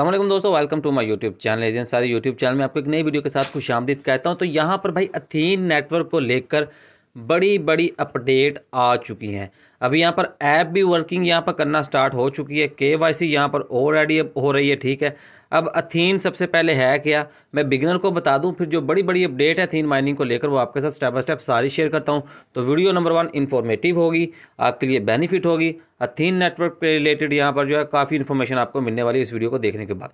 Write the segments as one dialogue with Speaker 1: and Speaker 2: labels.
Speaker 1: असलम दोस्तों welcome to my YouTube channel एजेंट सारे यूट्यूब चैनल में आपको एक नई वीडियो के साथ खुश आमदीद कहता हूँ तो यहाँ पर भाई अथीन नेटवर्क को लेकर बड़ी बड़ी अपडेट आ चुकी हैं अभी यहाँ पर ऐप भी वर्किंग यहाँ पर करना स्टार्ट हो चुकी है के वाई सी यहाँ पर ऑलरेडी हो रही है ठीक है अब अथीन सबसे पहले है क्या मैं बिगनर को बता दूं फिर जो बड़ी बड़ी अपडेट है अथीन माइनिंग को लेकर वो आपके साथ स्टेप बाय स्टेप सारी शेयर करता हूँ तो वीडियो नंबर वन इन्फॉर्मेटिव होगी आपके लिए बेनिफिट होगी अथीन नेटवर्क के रिलेटेड यहाँ पर जो है काफ़ी इन्फॉर्मेशन आपको मिलने वाली इस वीडियो को देखने के बाद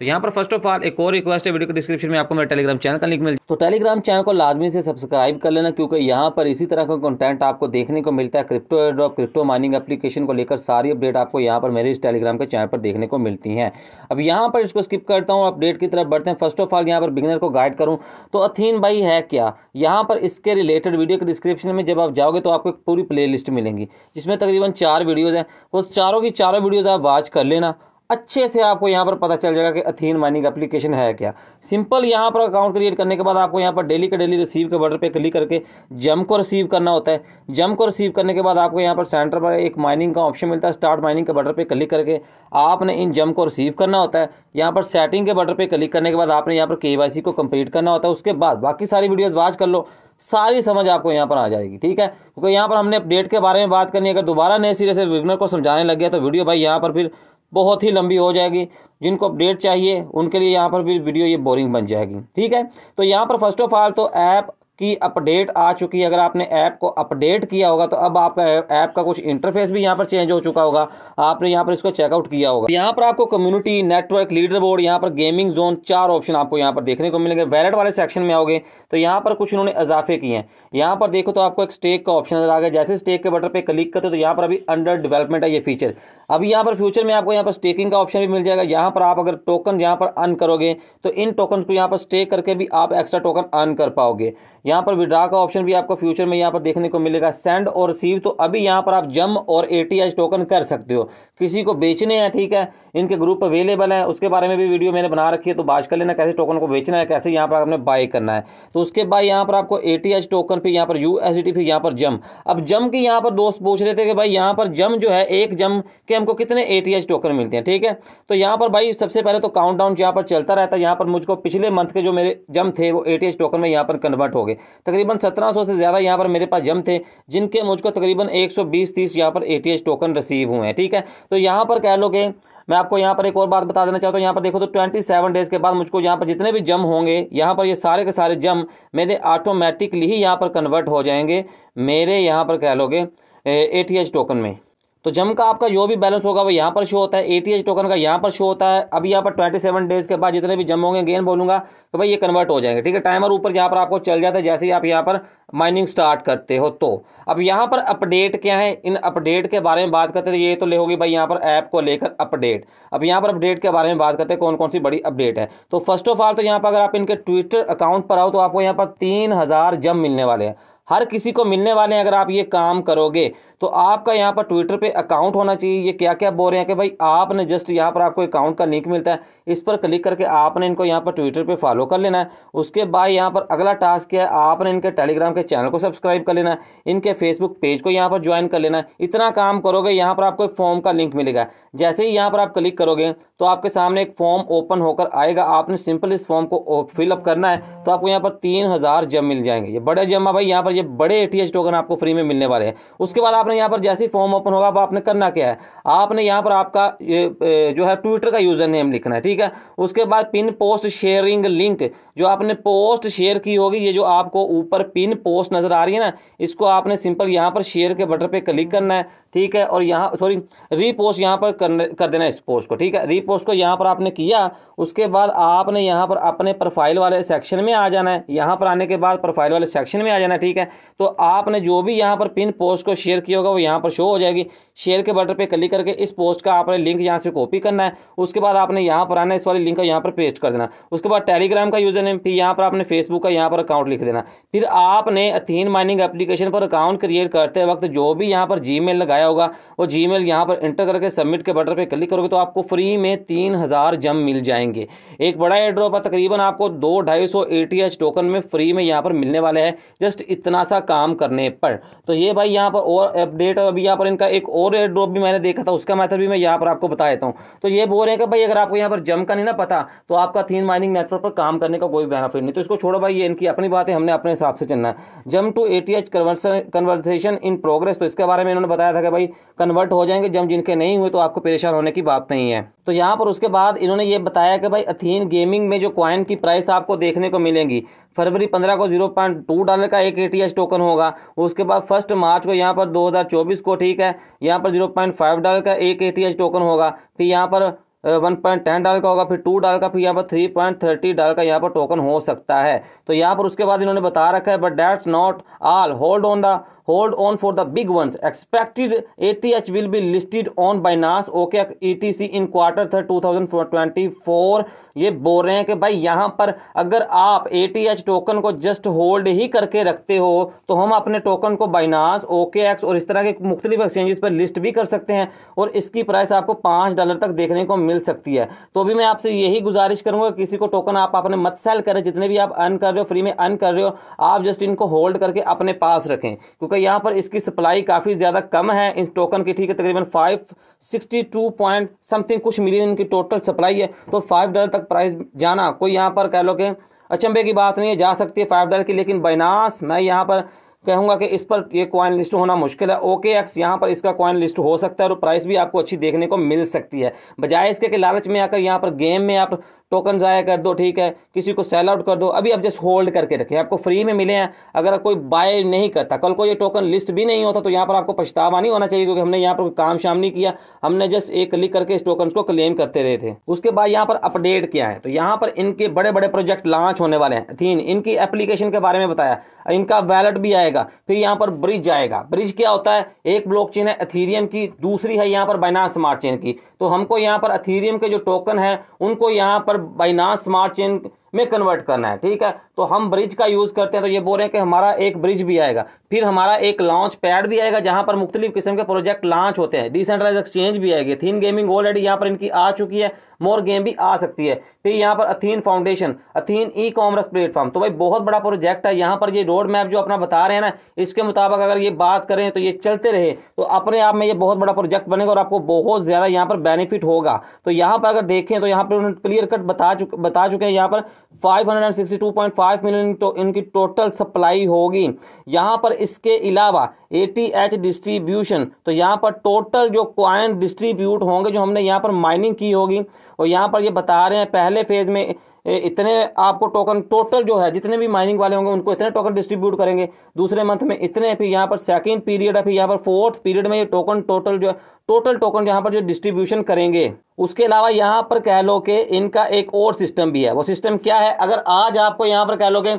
Speaker 1: तो यहाँ पर फर्स्ट ऑफ ऑल एक और रिक्वेस्ट है वीडियो के डिस्क्रिप्शन में आपको मेरे टेलीग्राम चैनल का लिंक मिल तो टेलीग्राम चैनल को लाजमी से सब्सक्राइब कर लेना क्योंकि यहाँ पर इसी तरह का कंटेंट आपको देखने को मिलता है crypto airdrop crypto mining application को लेकर सारी अपडेट आपको यहाँ पर मेरे इस टेलीग्राम के चैनल पर देखने को मिलती हैं अब यहाँ पर इसको स्किप करता हूँ अपडेट की तरफ बढ़ते हैं फर्स्ट ऑफ ऑल यहाँ पर बिगनर को गाइड करूँ तो अथीन भाई है क्या यहाँ पर इसके रिलेटेड वीडियो के डिस्क्रिप्शन में जब आप जाओगे तो आपको एक पूरी प्ले मिलेंगी जिसमें तकरीबन चार वीडियोज़ हैं उस चारों की चारों वीडियोज़ आप वॉच कर लेना अच्छे से आपको यहाँ पर पता चल जाएगा कि अथीन माइनिंग एप्लीकेशन है क्या सिंपल यहाँ पर अकाउंट क्रिएट करने के बाद आपको यहाँ पर डेली का डेली रिसीव के बटन पे क्लिक करके जम को रिसीव करना होता है जम को रिसीव करने के बाद आपको यहाँ पर सेंटर पर एक माइनिंग का ऑप्शन मिलता है स्टार्ट माइनिंग के बटन पर क्लिक करके आपने इन जम को रिसीव करना होता है यहाँ पर सेटिंग के बटन पर क्लिक करने के बाद आपने यहाँ पर के को कम्प्लीट करना होता है उसके बाद बाकी सारी वीडियोज़ वाच कर लो सारी समझ आपको यहाँ पर आ जाएगी ठीक है क्योंकि यहाँ पर हमने अपडेट के बारे में बात करनी है अगर दोबारा नए सिरे से विगनर को समझाने लग गया तो वीडियो भाई यहाँ पर फिर बहुत ही लंबी हो जाएगी जिनको अपडेट चाहिए उनके लिए यहाँ पर भी वीडियो ये बोरिंग बन जाएगी ठीक है तो यहाँ पर फर्स्ट ऑफ ऑल तो ऐप की अपडेट आ चुकी है अगर आपने ऐप को अपडेट किया होगा तो अब आपका ऐप का कुछ इंटरफेस भी यहाँ पर चेंज हो चुका होगा आपने यहाँ पर इसको चेकआउट किया होगा यहाँ पर आपको कम्युनिटी नेटवर्क लीडर बोर्ड यहाँ पर गेमिंग जोन चार ऑप्शन आपको यहाँ पर देखने को मिलेंगे वैलेट वाले सेक्शन में आओगे तो यहाँ पर कुछ इन्होंने इजाफे किए हैं यहाँ पर देखो तो आपको एक स्टेक का ऑप्शन नजर आ गया जैसे स्टेक के बटन पर क्लिक करते हो तो यहाँ पर अभी अंडर डेवलपमेंट है ये फीचर अभी यहाँ पर फ्यूचर में आपको यहाँ पर स्टेकिंग का ऑप्शन भी मिल जाएगा यहाँ पर आप अगर टोकन यहाँ पर अर्न करोगे तो इन टोकन को यहाँ पर स्टेक करके भी आप एक्स्ट्रा टोकन अर्न कर पाओगे यहाँ पर विड्रा का ऑप्शन भी आपको फ्यूचर में यहाँ पर देखने को मिलेगा सेंड और रिसीव तो अभी यहाँ पर आप जम और ए टोकन कर सकते हो किसी को बेचने हैं ठीक है इनके ग्रुप अवेलेबल हैं उसके बारे में भी वीडियो मैंने बना रखी है तो बाज कर लेना कैसे टोकन को बेचना है कैसे यहाँ पर आपने बाय करना है तो उसके बाद यहाँ पर आपको ए टोकन फिर यहाँ पर यू फिर यहाँ पर जम अब जम की यहाँ पर दोस्त पूछ रहे थे कि भाई यहाँ पर जम जो है एक जम के हमको कितने ए टोकन मिलते हैं ठीक है तो यहाँ पर भाई सबसे पहले तो काउंट डाउन पर चलता रहता है यहाँ पर मुझको पिछले मंथ के जो मेरे जम थे वो ए टोकन में यहाँ पर कन्वर्ट हो गए तकरीबन 1700 से ज़्यादा यहाँ पर मेरे पास जम थे जिनके मुझको तकरीबन 120 30 यहाँ पर ए टोकन रिसीव हुए हैं ठीक है तो यहाँ पर कह लो कि मैं आपको यहाँ पर एक और बात बता देना चाहता हूँ यहाँ पर देखो तो ट्वेंटी डेज़ के बाद मुझको यहाँ पर जितने भी जम होंगे यहाँ पर ये सारे के सारे जम मेरे ऑटोमेटिकली ही यहाँ पर कन्वर्ट हो जाएंगे मेरे यहाँ पर कह लोगे ए टी एच टोकन में तो जम का आपका जो भी बैलेंस होगा वो यहाँ पर शो होता है एटीएच टोकन का यहाँ पर शो होता है अभी यहाँ पर ट्वेंटी सेवन डेज़ के बाद जितने भी जम होंगे गेन बोलूंगा तो भाई ये कन्वर्ट हो जाएंगे ठीक है टाइमर ऊपर जहाँ पर आपको चल जाता है जैसे ही आप यहाँ पर माइनिंग स्टार्ट करते हो तो अब यहाँ पर अपडेट क्या है इन अपडेट के बारे में बात करते थे तो ये तो ले होगी भाई यहाँ पर ऐप को लेकर अपडेट अब यहाँ पर अपडेट के बारे में बात करते हैं कौन कौन सी बड़ी अपडेट है तो फर्स्ट ऑफ ऑल तो यहाँ पर अगर आप इनके ट्विटर अकाउंट पर आओ तो आपको यहाँ पर तीन हजार जम मिलने वाले हैं हर किसी को मिलने वाले हैं अगर आप ये काम करोगे तो आपका यहाँ पर ट्विटर पे अकाउंट होना चाहिए ये क्या क्या बोल रहे हैं कि भाई आपने जस्ट यहाँ पर आपको अकाउंट का लिंक मिलता है इस पर क्लिक करके आपने इनको यहाँ पर ट्विटर पे फॉलो कर लेना है उसके बाद यहाँ पर अगला टास्क है आपने इनके टेलीग्राम के चैनल को सब्सक्राइब कर लेना है इनके फेसबुक पेज को यहाँ पर ज्वाइन कर लेना है इतना काम करोगे यहाँ पर आपको एक फॉर्म का लिंक मिलेगा जैसे ही यहाँ पर आप क्लिक करोगे तो आपके सामने एक फॉर्म ओपन होकर आएगा आपने सिंपल इस फॉर्म को फिलअप करना है तो आपको यहाँ पर तीन हज़ार जम मिल जाएंगे ये बड़े जमा भाई यहाँ पर ये बड़े ए टोकन आपको फ्री में मिलने वाले हैं उसके बाद आपने यहाँ पर जैसे ही फॉर्म ओपन होगा अब आपने करना क्या है आपने यहाँ पर आपका ये जो है ट्विटर का यूज़र नेम लिखना है ठीक है उसके बाद पिन पोस्ट शेयरिंग लिंक जो आपने पोस्ट शेयर की होगी ये जो आपको ऊपर पिन पोस्ट नज़र आ रही है ना इसको आपने सिंपल यहाँ पर शेयर के बटन पर क्लिक करना है ठीक है और यहाँ सॉरी रीपोस्ट यहाँ पर कर, कर देना इस पोस्ट को ठीक है रीपोस्ट को यहाँ पर आपने किया उसके बाद आपने यहाँ पर अपने प्रोफाइल वाले सेक्शन में आ जाना है यहाँ पर आने के बाद प्रोफाइल वाले सेक्शन में आ जाना ठीक है तो आपने जो भी यहाँ पर पिन पोस्ट को शेयर किया होगा वो यहाँ पर शो हो जाएगी शेयर के बटन पर क्लिक करके इस पोस्ट का आपने लिंक यहाँ से कॉपी करना है उसके बाद आपने यहाँ पर आना इस वाली लिंक को यहाँ पर पेस्ट कर देना उसके बाद टेलीग्राम का यूज़र नेम फिर यहाँ पर आपने फेसबुक का यहाँ पर अकाउंट लिख देना फिर आपने अथीन माइनिंग एप्लीकेशन पर अकाउंट क्रिएट करते वक्त जो भी यहाँ पर जी लगाया होगा वो जी मेल यहाँ पर इंटर करके सबमिट के बटन पर क्लिक करोगे तो आपको फ्री में तीन हज़ार जम मिल जाएंगे एक बड़ा एड्रोपा तकरीबन आपको दो ढाई सौ ए टोकन में फ्री में यहाँ पर मिलने वाले हैं जस्ट इतना इतना सा काम करने पर तो ये भाई यहाँ पर और अपडेट अभी यहाँ पर इनका एक और एयर ड्रॉप भी मैंने देखा था उसका मैथड भी मैं यहाँ पर आपको बता देता हूँ तो ये बोल रहे हैं कि भाई अगर आपको यहाँ पर जम का नहीं ना पता तो आपका थीन माइनिंग नेटवर्क पर काम करने का कोई बेनिफिट नहीं तो इसको छोड़ो भाई ये इनकी अपनी बात है हमने अपने हिसाब से चलना है जम to A T conversation in progress तो इसके बारे में इन्होंने बताया था कि भाई कन्वर्ट हो जाएंगे जम जिनके नहीं हुए तो आपको परेशान होने की बात नहीं है तो यहाँ पर उसके बाद इन्होंने ये बताया कि भाई अथीन गेमिंग में जो क्वाइन की प्राइस आपको देखने को मिलेंगी फरवरी पंद्रह को जीरो डॉलर का एक ए टीएच टोकन होगा उसके बाद फर्स्ट मार्च को यहाँ पर 2024 को ठीक है यहाँ पर 0.5 डॉलर का एक एटीएच टोकन होगा फिर यहाँ पर वन पॉइंट टेन डाल का होगा फिर टू डाल का फिर यहाँ पर थ्री पॉइंट थर्टी डाल का यहाँ पर टोकन हो सकता है तो यहाँ पर उसके बाद इन्होंने बता रखा है but that's not all hold on the hold on for the big ones expected A T H will be listed on नास okay E T C in quarter third two thousand twenty four ये बोल रहे हैं कि भाई यहाँ पर अगर आप ए टी एच टोकन को जस्ट होल्ड ही करके रखते हो तो हम अपने टोकन को बाइनास ओके एक्स और इस तरह के मुख्तलिफ एक्सचेंजेस पर लिस्ट भी कर सकते हैं और इसकी प्राइस आपको पाँच डॉलर तक देखने को मिल मिल सकती है तो अभी मैं आपसे यही गुजारिश करूंगा किसी को टोकन आप अपने मत सेल करें जितने भी आप अर्न कर रहे हो फ्री में अर्न कर रहे हो आप जस्ट इनको होल्ड करके अपने पास रखें क्योंकि यहाँ पर इसकी सप्लाई काफ़ी ज़्यादा कम है इस टोकन की ठीक है तकरीबन five sixty two point something कुछ मिलियन इनकी टोटल सप्लाई है तो फाइव डॉलर तक प्राइस जाना कोई यहाँ पर कह लो कि अचंभे की बात नहीं है जा सकती है फाइव डॉलर की लेकिन बैनास मैं यहाँ पर कहूँगा कि इस पर ये क्वाइन लिस्ट होना मुश्किल है ओके एक्स यहाँ पर इसका कॉइन लिस्ट हो सकता है और प्राइस भी आपको अच्छी देखने को मिल सकती है बजाय इसके कि लालच में आकर यहाँ पर गेम में आप टोकन ज़ाया कर दो ठीक है किसी को सेल आउट कर दो अभी आप जस्ट होल्ड करके रखें आपको फ्री में मिले हैं अगर कोई बाय नहीं करता कल को ये टोकन लिस्ट भी नहीं होता तो यहाँ पर आपको पछतावा नहीं होना चाहिए क्योंकि हमने यहाँ पर काम शाम नहीं किया हमने जस्ट एक क्लिक करके इस टोकन को क्लेम करते रहे थे उसके बाद यहाँ पर अपडेट किया है तो यहाँ पर इनके बड़े बड़े प्रोजेक्ट लॉन्च होने वाले हैं थीन इनकी एप्लीकेशन के बारे में बताया इनका वैलेट भी आएगा फिर यहाँ पर ब्रिज आएगा ब्रिज क्या होता है एक चेन है अथीरियम की दूसरी है यहाँ पर बाइनास स्मार्ट चेन की तो हमको यहाँ पर अथीरियम के जो टोकन है उनको यहाँ पर बाइनास स्मार्ट चेन में कन्वर्ट करना है ठीक है तो हम ब्रिज का यूज़ करते हैं तो ये बोल रहे हैं कि हमारा एक ब्रिज भी आएगा फिर हमारा एक लॉन्च पैड भी आएगा जहाँ पर मुख्तलिफ किस्म के प्रोजेक्ट लॉन्च होते हैं डिसेंट्रलाइज एक्सचेंज भी आएगी थीन गेमिंग ऑलरेडी यहाँ पर इनकी आ चुकी है मोर गेम भी आ सकती है फिर यहाँ पर Athene foundation Athene e commerce platform तो भाई बहुत बड़ा प्रोजेक्ट है यहाँ पर ये रोड मैप जो अपना बता रहे हैं ना इसके मुताबिक अगर ये बात करें तो ये चलते रहे तो अपने आप में ये बहुत बड़ा प्रोजेक्ट बनेगा और आपको बहुत ज़्यादा यहाँ पर बेनिफिट होगा तो यहाँ पर अगर देखें तो यहाँ पर उन्होंने क्लियर कट बता चुके बता चुके हैं यहाँ पर 562.5 मिलियन तो इनकी टोटल सप्लाई होगी यहाँ पर इसके अलावा ए टी एच डिस्ट्रीब्यूशन तो यहाँ पर टोटल जो क्वाइन डिस्ट्रीब्यूट होंगे जो हमने यहाँ पर माइनिंग की होगी और यहाँ पर ये यह बता रहे हैं पहले फेज़ में इतने आपको टोकन टोटल जो है जितने भी माइनिंग वाले होंगे उनको इतने टोकन डिस्ट्रीब्यूट करेंगे दूसरे मंथ में इतने फिर यहाँ पर सेकेंड पीरियड है फिर यहाँ पर फोर्थ पीरियड में ये टोकन टोटल जो है टोटल टोकन यहाँ पर जो डिस्ट्रीब्यूशन करेंगे उसके अलावा यहाँ पर कह लो कि इनका एक और सिस्टम भी है वो सिस्टम क्या है अगर आज आपको यहाँ पर कह लो कि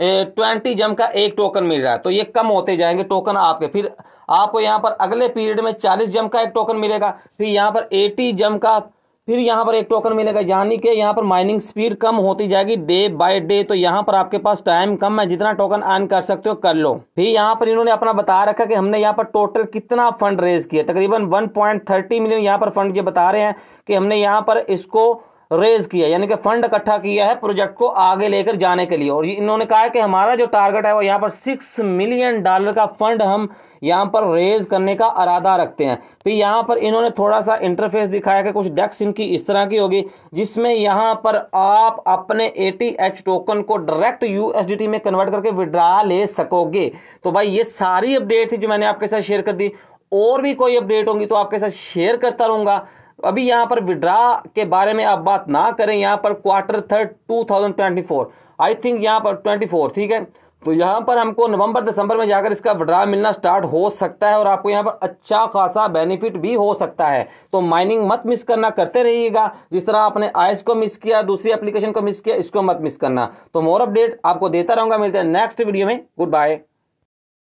Speaker 1: ट्वेंटी जम का एक टोकन मिल रहा है तो ये कम होते जाएंगे टोकन आपके फिर आपको यहाँ पर अगले पीरियड में चालीस जम का एक टोकन मिलेगा फिर यहाँ पर एटी जम का फिर यहाँ पर एक टोकन मिलेगा यानी कि यहाँ पर माइनिंग स्पीड कम होती जाएगी डे बाय डे तो यहाँ पर आपके पास टाइम कम है जितना टोकन अर्न कर सकते हो कर लो फिर यहाँ पर इन्होंने अपना बता रखा कि हमने यहाँ पर टोटल कितना फंड रेज किया तकरीबन 1.30 मिलियन यहाँ पर फंड ये बता रहे हैं कि हमने यहाँ पर इसको रेज किया यानी कि फंड इकट्ठा किया है प्रोजेक्ट को आगे लेकर जाने के लिए और इन्होंने कहा है कि हमारा जो टारगेट है वो यहाँ पर सिक्स मिलियन डॉलर का फंड हम यहाँ पर रेज करने का अरादा रखते हैं फिर तो यहाँ पर इन्होंने थोड़ा सा इंटरफेस दिखाया कि कुछ डेक्स इनकी इस तरह की होगी जिसमें यहाँ पर आप अपने ए टोकन को डायरेक्ट यू में कन्वर्ट करके विड्रा ले सकोगे तो भाई ये सारी अपडेट थी जो मैंने आपके साथ शेयर कर दी और भी कोई अपडेट होंगी तो आपके साथ शेयर करता रहूँगा तो अभी यहाँ पर विड्रा के बारे में आप बात ना करें यहाँ पर quarter third two thousand twenty four I think यहाँ पर ट्वेंटी फोर ठीक है तो यहाँ पर हमको नवंबर दिसंबर में जाकर इसका विड्रा मिलना स्टार्ट हो सकता है और आपको यहाँ पर अच्छा खासा बेनिफिट भी हो सकता है तो माइनिंग मत मिस करना करते रहिएगा जिस तरह आपने आइस को मिस किया दूसरी एप्लीकेशन को मिस किया इसको मत मिस करना तो मोर अपडेट आपको देता रहूँगा मिलते हैं नेक्स्ट वीडियो में गुड बाय